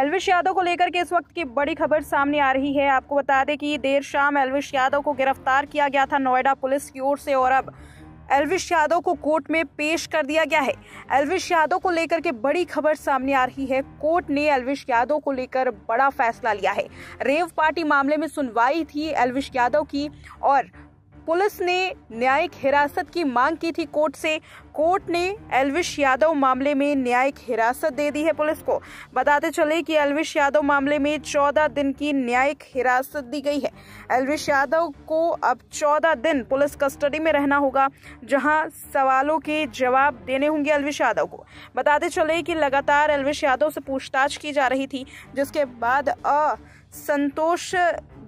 एलविश यादव को लेकर के इस वक्त की बड़ी खबर सामने आ रही है आपको बता दें कि देर शाम एलविश यादव को गिरफ्तार किया गया था नोएडा पुलिस की ओर से और अब एलविश यादव को कोर्ट में पेश कर दिया गया है एलविश यादव को लेकर के बड़ी खबर सामने आ रही है कोर्ट ने एलविश यादव को लेकर बड़ा फैसला लिया है रेव पार्टी मामले में सुनवाई थी एलविश यादव की और पुलिस ने न्यायिक हिरासत की मांग की थी कोर्ट से कोर्ट ने एलविश यादव मामले में न्यायिक हिरासत दे दी है पुलिस को बताते चले कि एलविश यादव मामले में 14 दिन की न्यायिक हिरासत दी गई है एलविश यादव को अब 14 दिन पुलिस कस्टडी में रहना होगा जहां सवालों के जवाब देने होंगे एलविश यादव को बताते चले कि लगातार एलविश यादव से पूछताछ की जा रही थी जिसके बाद असंतोष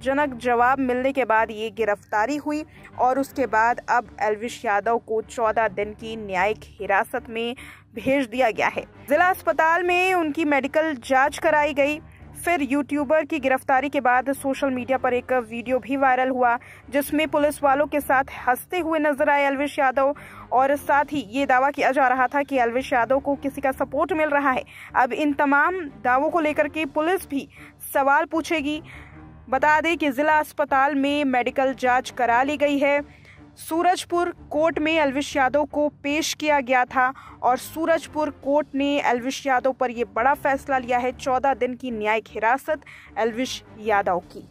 आपत्तिजनक जवाब मिलने के बाद ये गिरफ्तारी हुई और उसके बाद अब एलविश यादव को 14 दिन की न्यायिक हिरासत में भेज दिया गया है जिला अस्पताल में उनकी मेडिकल जांच कराई गई फिर यूट्यूबर की गिरफ्तारी के बाद सोशल मीडिया पर एक वीडियो भी वायरल हुआ जिसमें पुलिस वालों के साथ हंसते हुए नजर आए अलवेश यादव और साथ ही ये दावा किया जा रहा था कि अलवेश यादव को किसी का सपोर्ट मिल रहा है अब इन तमाम दावों को लेकर के पुलिस भी सवाल पूछेगी बता दें कि जिला अस्पताल में मेडिकल जांच करा ली गई है सूरजपुर कोर्ट में अलविश यादव को पेश किया गया था और सूरजपुर कोर्ट ने अलविश यादव पर यह बड़ा फैसला लिया है चौदह दिन की न्यायिक हिरासत एलविश यादव की